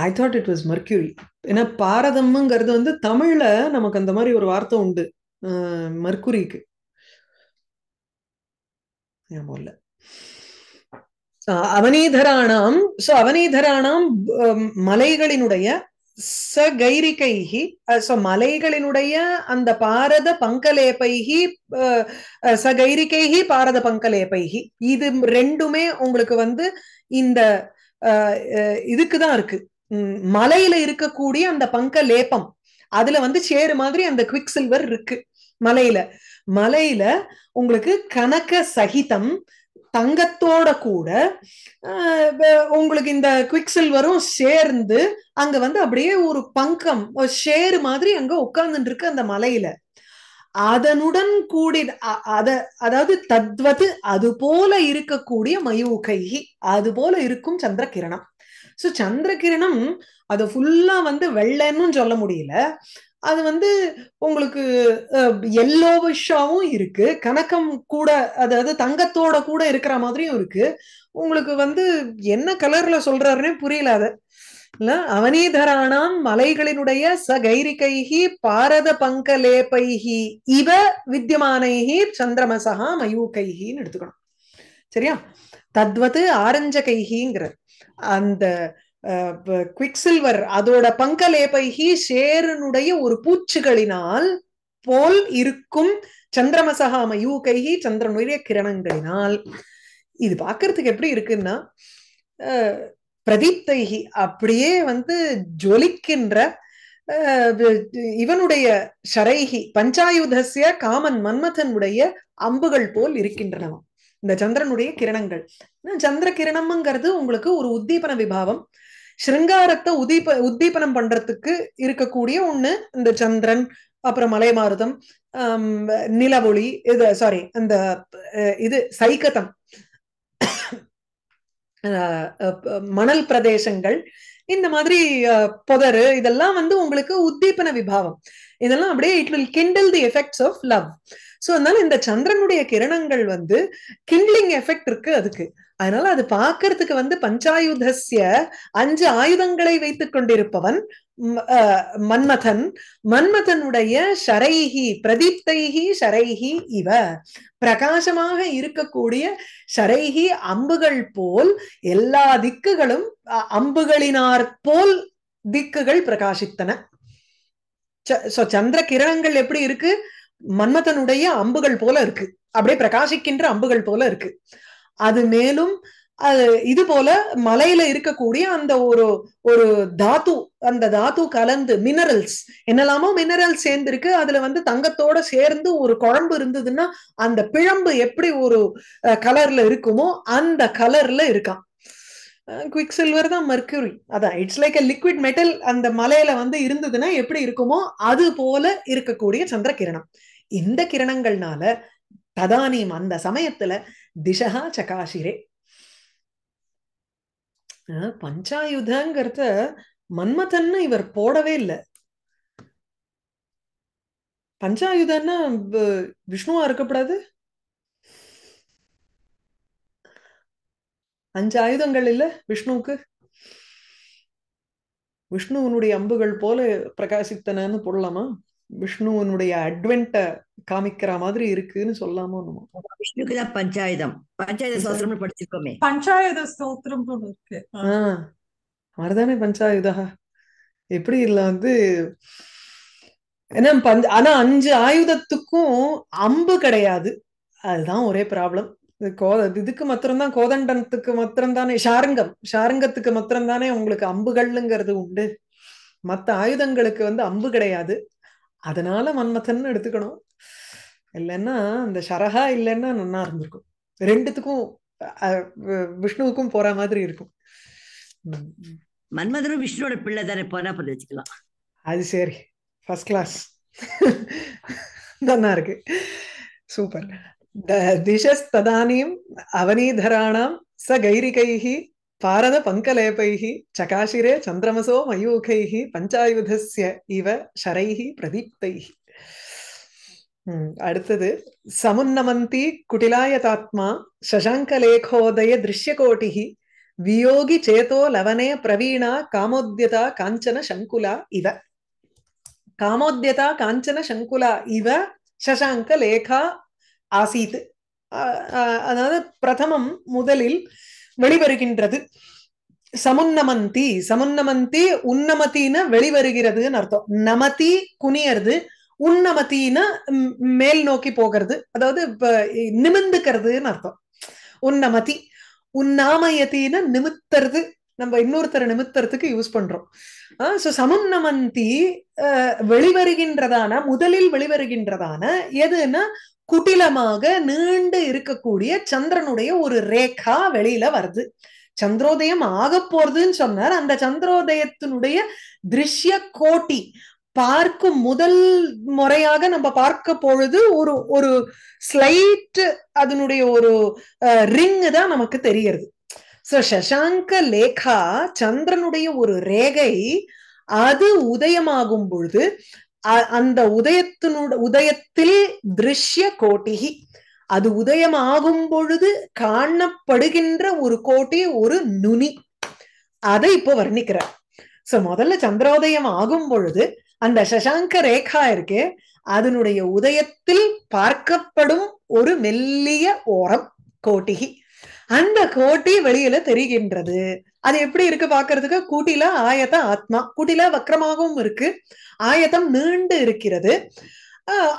I thought it was mercury ஏன்னா பாரதம்ங்கிறது வந்து தமிழ்ல நமக்கு அந்த மாதிரி ஒரு வார்த்தை உண்டு மர்க்குரிக்கு ஞாபகம் இல்லை அவனீதராணாம் சோ அவனீதராணாம் மலைகளினுடைய ச கைரிகைஹி சோ மலைகளினுடைய அந்த பாரத பங்கலேப்பைஹி ச கைரிகைஹி பாரத பங்கலேப்பைஹி இது ரெண்டுமே உங்களுக்கு வந்து இந்த இதுக்குதான் இருக்கு மலையில இருக்கக்கூடிய அந்த பங்க லேப்பம் அதுல வந்து சேரு மாதிரி அந்த குவிக் சில்வர் இருக்கு மலையில மலையில உங்களுக்கு கனக சகிதம் தங்கத்தோட கூட உங்களுக்கு இந்த குவிக் சில்வரும் சேர்ந்து அங்க வந்து அப்படியே ஒரு பங்கம் ஷேர் மாதிரி அங்க உட்கார்ந்துட்டு இருக்கு அந்த மலையில அதனுடன் கூடி அத அதாவது தத்வது அது போல இருக்கக்கூடிய மயூகைகி அது போல இருக்கும் சந்திர கிரணம் சோ சந்திர கிரணம் அது ஃபுல்லா வந்து வெள்ளைன்னு சொல்ல முடியல அது வந்து உங்களுக்கு எல்லோவிஷாவும் இருக்கு கணக்கம் கூட அதாவது தங்கத்தோட கூட இருக்கிற மாதிரியும் இருக்கு உங்களுக்கு வந்து என்ன கலர்ல சொல்றாருன்னே புரியல அது அவனிதரானாம் மலைகளினுடைய ச கைரிகைகி பாரத பங்கலேபைகி இவ வித்தியமானைகி சந்திரமசகா மயூகைகின்னு எடுத்துக்கணும் சரியா தத்வது ஆரஞ்ச கைகிங்கிறார் அந்த குவிக் சில்வர் அதோட பங்கலேபைகி ஷேரனுடைய ஒரு பூச்சுகளினால் போல் இருக்கும் சந்திரமசகா கைகி சந்திரனுடைய கிரணங்களினால் இது பாக்குறதுக்கு எப்படி இருக்குன்னா பிரதீப்தைகி அப்படியே வந்து ஜொலிக்கின்ற இவனுடைய ஷரைகி பஞ்சாயுதசிய காமன் மன்மதனுடைய அம்புகள் போல் இருக்கின்றனவாம் இந்த சந்திரனுடைய கிரணங்கள் சந்திர கிரணம்ங்கிறது உங்களுக்கு ஒரு உத்தீபன விபாவம் ஸ்ருங்காரத்தை உதீப உத்தீபனம் பண்றதுக்கு இருக்கக்கூடிய ஒண்ணு இந்த சந்திரன் அப்புறம் மலைமாருதம் நிலவொளி இது சாரி அந்த இது சைகதம் மணல் பிரதேசங்கள் இந்த மாதிரி புதரு இதெல்லாம் வந்து உங்களுக்கு உத்தீபன விபாவம் இதெல்லாம் அப்படியே it will kindle the effects of love so அதனால இந்த சந்திரனுடைய கிரணங்கள் வந்து கிண்ட்லிங் எஃபெக்ட் இருக்கு அதுக்கு அதனால அது பாக்குறதுக்கு வந்து பஞ்சாயுதஸ்ய அஞ்சு ஆயுதங்களை வைத்துக் கொண்டிருப்பவன் மன்மதன் மன்மதனுடைய ஷரைஹி பிரதீப்தைஹி ஷரைஹி இவ பிரகாசமாக இருக்கக்கூடிய ஷரைஹி அம்புகள் போல் எல்லா திக்குகளும் அம்புகளினார் போல் திக்குகள் பிரகாசித்தன சந்திர கிரணங்கள் எப்படி இருக்கு மன்மதனுடைய அம்புகள் போல இருக்கு அப்படியே பிரகாசிக்கின்ற அம்புகள் போல இருக்கு அது மேலும் இது போல மலையில இருக்கக்கூடிய அந்த ஒரு ஒரு தாத்து அந்த தாத்து கலந்து மினரல்ஸ் என்னெல்லாமோ மினரல் சேர்ந்துருக்கு அதுல வந்து தங்கத்தோட சேர்ந்து ஒரு குழம்பு இருந்ததுன்னா அந்த பிழம்பு எப்படி ஒரு கலர்ல இருக்குமோ அந்த கலர்ல இருக்கான் குவிக் சில்வர் தான் மர்க்குரி அதான் it's like a liquid metal அந்த மலையில வந்து இருந்ததுன்னா எப்படி இருக்குமோ அது போல இருக்கக்கூடிய சந்திரகிரணம் இந்த கிரணங்கள்னால ததானியம் அந்த சமயத்துல திசகா சகாஷிரே பஞ்சாயுதங்கிறத மன்மதன்னு இவர் போடவே இல்லை பஞ்சாயுதன்னா விஷ்ணுவா இருக்கப்படாது அஞ்சு ஆயுதங்கள் இல்ல விஷ்ணுவுக்கு விஷ்ணுவனுடைய அம்புகள் போல பிரகாசித்தனன்னு போடலாமா விஷ்ணுவனுடைய அட்வென்ட்ட காமிக்கிற மாதிரி இருக்குன்னு சொல்லாம விஷ்ணுக்கு தான் பஞ்சாயுதம் பஞ்சாயுத சோத்திரம் படிச்சிருக்கோமே பஞ்சாயுத சோத்திரம் இருக்கு ஆஹ் மாதிரிதானே பஞ்சாயுதா எப்படி இல்ல வந்து ஏன்னா பஞ்ச ஆனா அஞ்சு ஆயுதத்துக்கும் அம்பு கிடையாது அதுதான் ஒரே ப்ராப்ளம் கோத இதுக்கு மாத்திரம்தான் கோதண்டனத்துக்கு மாத்திரம்தானே ஷாரங்கம் ஷாரங்கத்துக்கு மாத்திரம்தானே உங்களுக்கு அம்புகள்ங்கிறது உண்டு மற்ற ஆயுதங்களுக்கு வந்து அம்பு கிடையாது அதனால மன்மதன் எடுத்துக்கணும் இல்லைன்னா இந்த ஷரஹா இல்லைன்னா நன்னா இருந்திருக்கும் ரெண்டுத்துக்கும் விஷ்ணுவுக்கும் போற மாதிரி இருக்கும் மன்மதனும் விஷ்ணுவோட பிள்ளை தானே போனா பண்ணி வச்சுக்கலாம் அது சரி ஃபர்ஸ்ட் கிளாஸ் நன்னா இருக்கு சூப்பர் திஷஸ் ததானியும் அவனிதராணாம் ச கைரிகைஹி பாரத पारदपङ्कलेपैः சகாசிரே சந்திரமசோ मयूखैः பஞ்சாயுதஸ்ய இவ ஷரைஹி பிரதீப்தைஹி அடுத்தது சமுன்னமந்தி குட்டிலாயதாத்மா சசாங்கலேகோதய திருஷ்யகோட்டிஹி வியோகி சேதோ லவனே பிரவீணா காமோத்யதா காஞ்சன சங்குலா இவ காமோத்யதா காஞ்சன சங்குலா இவ சசாங்க லேகா ஆசீத் அதாவது பிரதமம் முதலில் வெளிவருகின்றது சமுன்னமந்தி சமுன்னமந்தி உன்னமத்தின வெளிவருகிறதுன்னு அர்த்தம் நமதி குனியறது உன்னமத்தின மேல் நோக்கி போகிறது அதாவது நிமிந்துக்கிறதுன்னு அர்த்தம் உன்னமதி உன்னாமயத்தின நிமித்தறது நம்ம இன்னொருத்தரை நிமித்தத்துக்கு யூஸ் பண்றோம் ஸோ சமம் நமந்தி வெளிவருகின்றதான முதலில் வெளிவருகின்றதான எதுன்னா குட்டிலமாக நீண்டு இருக்கக்கூடிய சந்திரனுடைய ஒரு ரேகா வெளியில வருது சந்திரோதயம் ஆக போறதுன்னு சொன்னார் அந்த சந்திரோதயத்தினுடைய திருஷ்ய கோட்டி பார்க்கும் முதல் முறையாக நம்ம பார்க்க பொழுது ஒரு ஒரு ஸ்லைட் அதனுடைய ஒரு ரிங்கு தான் நமக்கு தெரியறது சோ சசாங்க லேகா சந்திரனுடைய ஒரு ரேகை அது உதயமாகும் பொழுது அந்த உதயத்தினுட உதயத்தில் திருஷ்ய கோட்டிகி அது உதயமாகும் பொழுது காணப்படுகின்ற ஒரு கோட்டி ஒரு நுனி அதை இப்போ வர்ணிக்கிறார் சோ முதல்ல சந்திரோதயம் ஆகும் பொழுது அந்த சசாங்க ரேகா இருக்கு அதனுடைய உதயத்தில் பார்க்கப்படும் ஒரு மெல்லிய ஓரம் கோட்டிகி அந்த கோட்டி வெளியில தெரிகின்றது அது எப்படி இருக்கு பாக்குறதுக்கு கூட்டில ஆயத்த ஆத்மா கூட்டில வக்கரமாகவும் இருக்கு ஆயத்தம் நீண்டு இருக்கிறது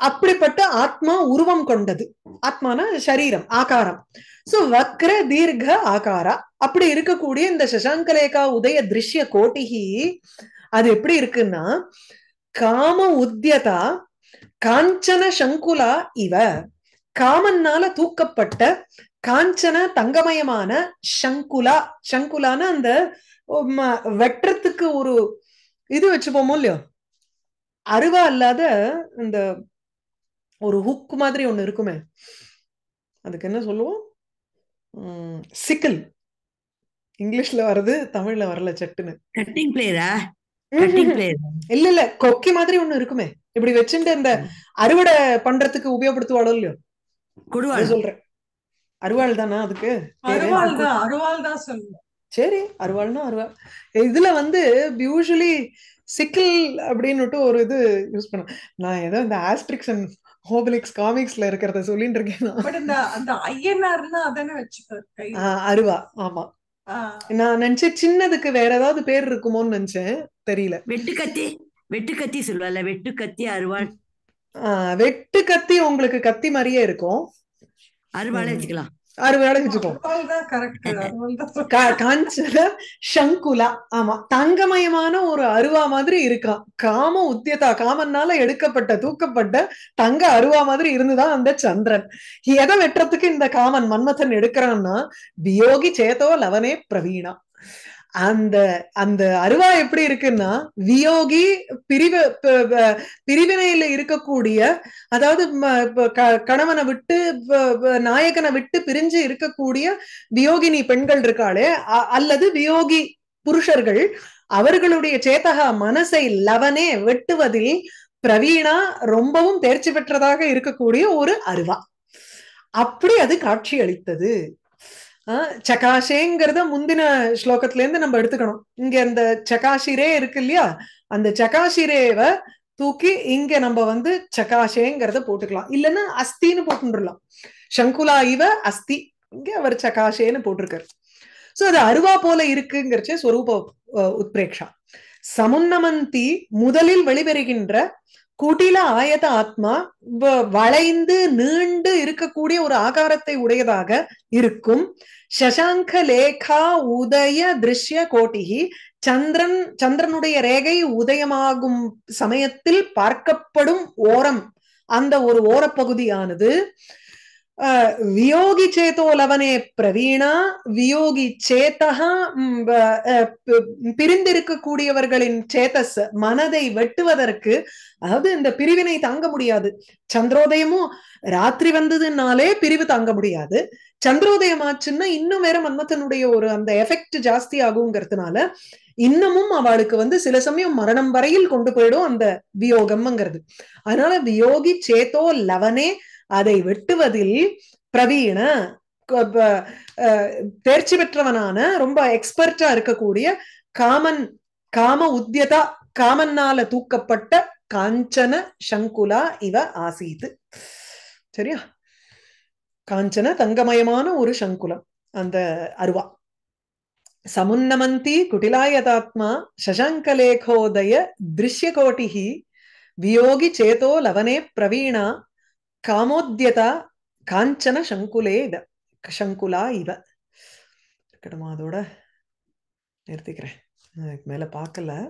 அப்படிப்பட்ட ஆத்மா உருவம் கொண்டது ஆத்மான சரீரம் ஆகாரம் சோ வக்ர தீர்க்க ஆகாரா அப்படி இருக்கக்கூடிய இந்த சசாங்கலேகா உதய திருஷ்ய கோட்டிகி அது எப்படி இருக்குன்னா காம உத்தியதா காஞ்சன சங்குலா இவ காமன்னால தூக்கப்பட்ட காஞ்சன தங்கமயமான சங்குலா சங்குலான அந்த வெட்டுறதுக்கு ஒரு இது வச்சுப்போமோ இல்லையோ அருவா அல்லாத இந்த ஒரு ஹுக் மாதிரி ஒண்ணு இருக்குமே அதுக்கு என்ன சொல்லுவோம் சிக்கல் இங்கிலீஷ்ல வருது தமிழ்ல வரல சட்டுன்னு இல்ல இல்ல கொக்கி மாதிரி ஒண்ணு இருக்குமே இப்படி வச்சுட்டு இந்த அறுவடை பண்றதுக்கு உபயோகப்படுத்துவாளோ இல்லையோ சொல்றேன் அருவாள் தானா அதுக்கு அருவாள் அருவாள் தான் சொல்லுவோம் சரி அருவாள்னா அருவாள் இதுல வந்து யூஸ்வலி சிக்கில் அப்படின்னுட்டு ஒரு இது யூஸ் பண்ண நான் ஏதோ இந்த ஆஸ்ட்ரிக்ஸன் ஹோபிலிக்ஸ் காமிக்ஸ்ல இருக்கிறத சொல்லிட்டு இருக்கேன் அருவா ஆமா நான் நினைச்சேன் சின்னதுக்கு வேற ஏதாவது பேர் இருக்குமோன்னு நினைச்சேன் தெரியல வெட்டு வெட்டு கத்தி கத்தி வெட்டுக்கத்தி சொல்லுவல வெட்டுக்கத்தி அருவாள் வெட்டு கத்தி உங்களுக்கு கத்தி மாதிரியே இருக்கும் அறுவாளை வச்சுக்கலாம் சங்குலா ஆமா தங்கமயமான ஒரு அருவா மாதிரி இருக்கான் காம உத்தியதா காமன்னால எடுக்கப்பட்ட தூக்கப்பட்ட தங்க அருவா மாதிரி இருந்துதான் அந்த சந்திரன் எதை வெட்டுறதுக்கு இந்த காமன் மன்மதன் எடுக்கிறான்னா வியோகி சேதோ லவனே பிரவீணா அந்த அந்த அருவா எப்படி இருக்குன்னா வியோகி பிரிவு பிரிவினையில இருக்கக்கூடிய அதாவது கணவனை விட்டு நாயகனை விட்டு பிரிஞ்சு இருக்கக்கூடிய வியோகினி பெண்கள் இருக்காளே அல்லது வியோகி புருஷர்கள் அவர்களுடைய சேத்தகா மனசை லவனே வெட்டுவதில் பிரவீணா ரொம்பவும் தேர்ச்சி பெற்றதாக இருக்கக்கூடிய ஒரு அருவா அப்படி அது காட்சி அளித்தது சகாஷேங்கிறத முந்தின ஸ்லோகத்துல இருந்து நம்ம எடுத்துக்கணும் இங்க இந்த சகாஷிரே இருக்கு இல்லையா அந்த சகாஷிரேவ தூக்கி இங்க நம்ம வந்து சகாஷேங்கிறத போட்டுக்கலாம் இல்லைன்னா அஸ்தின்னு போட்டுலாம் சங்குலா இவ அஸ்தி இங்க அவர் சகாஷேன்னு போட்டிருக்காரு சோ அது அருவா போல இருக்குங்கிறச்சே ஸ்வரூப உத்பிரேக்ஷா சமுன்னமந்தி முதலில் வெளிவருகின்ற குடில ஆயத ஆத்மா வளைந்து நீண்டு இருக்கக்கூடிய ஒரு ஆகாரத்தை உடையதாக இருக்கும் சசாங்க லேகா உதய திருஷ்ய கோட்டிகி சந்திரன் சந்திரனுடைய ரேகை உதயமாகும் சமயத்தில் பார்க்கப்படும் ஓரம் அந்த ஒரு ஓரப்பகுதியானது வியோகி சேத்தோ லவனே प्रवीणा வியோகி சேத்தகா பிரிந்திருக்கக்கூடியவர்களின் சேத்தஸ் மனதை வெட்டுவதற்கு அதாவது இந்த பிரிவினை தாங்க முடியாது சந்திரோதயமும் ராத்திரி வந்ததுனாலே பிரிவு தாங்க முடியாது சந்திரோதயம் ஆச்சுன்னா இன்னும் வேற மன்மத்தனுடைய ஒரு அந்த எஃபெக்ட் ஜாஸ்தி ஆகுங்கிறதுனால இன்னமும் அவளுக்கு வந்து சில சமயம் மரணம் வரையில் கொண்டு போயிடும் அந்த வியோகம்ங்கிறது அதனால வியோகி சேத்தோ லவனே அதை வெட்டுவதில் பிரவீண தேர்ச்சி பெற்றவனான ரொம்ப எக்ஸ்பர்டா இருக்கக்கூடிய காமன் காம உத்தியதா காமன்னால தூக்கப்பட்ட காஞ்சன சங்குலா இவ ஆசீத்து சரியா காஞ்சன தங்கமயமான ஒரு சங்குலம் அந்த அருவா சமுன்னமந்தி குட்டிலாயதாத்மா சசங்கலேகோதய திருஷ்ய கோட்டிஹி வியோகி சேதோ லவனே பிரவீணா காமோத்தியதா காஞ்சன சங்குலே இத சங்குலா இவ இருக்கட்டுமா அதோட நிறுத்திக்கிறேன் மேல பார்க்கல